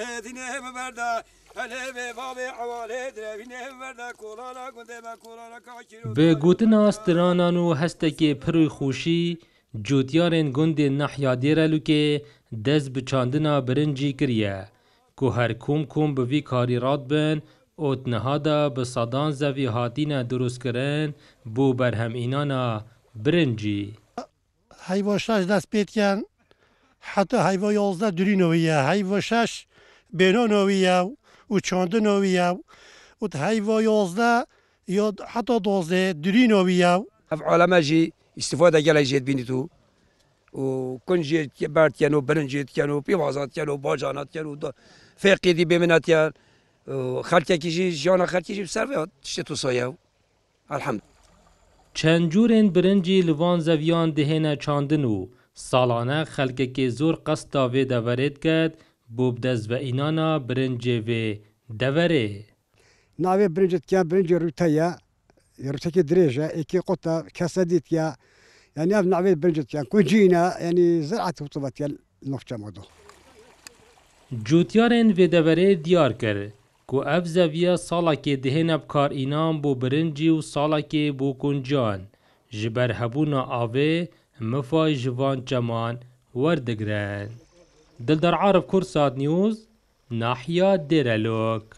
حاله دینه ببرده به گوتنا سترانان و هستکی پروی خوشی جوتیارن گند نحیا دیره لوکه دست به چاندنا برنجی کریه که هر کوم کوم به وی کاری راد بن اوت نهادا به صدان زوی هاتینا درست کرن بو برهم اینانا برنجی حیواشش دست پیت کن حتی حیوای آزده درینویه حیواشش بینانویه و چاندنویه و تهیوا یازده یا حتی دوازده درینویه اف عالمه جی استفاده گله جید بینی تو و کن جید برد کن و برن جید کن و پیوازات کن و باجانات کن و فقی دی بمنات کن خلکی کشی جان خلکی جی سر تشتی تو سایه الحمد چند جورین برنجی لوان زویان دهنه چاندن و سالانه خلکه زور قصد داوی دورید کرد بوب دەست بە ئینانا برنجێ وێ دەوەرێ ناوێ برنجتیان برنجی روتەیە ڕچەکی درێژە ئێکی قوتە کەسە دیتیا یعنی ئەف ناوێت برنجتیان کوجینە ینی زرعات وتوبەتیان نفچەمەدۆ جوتیارێن وێدەبەرێ دیار کرد کو ئەف زەویە ساڵێ دهێنە بکار ئینام بۆ برنجی و ساڵێ بۆ کونجان ji ber hebûna avê mifa ji van çeman werdigren. دلدر عارف كورساد نيوز ناحية ديرالوك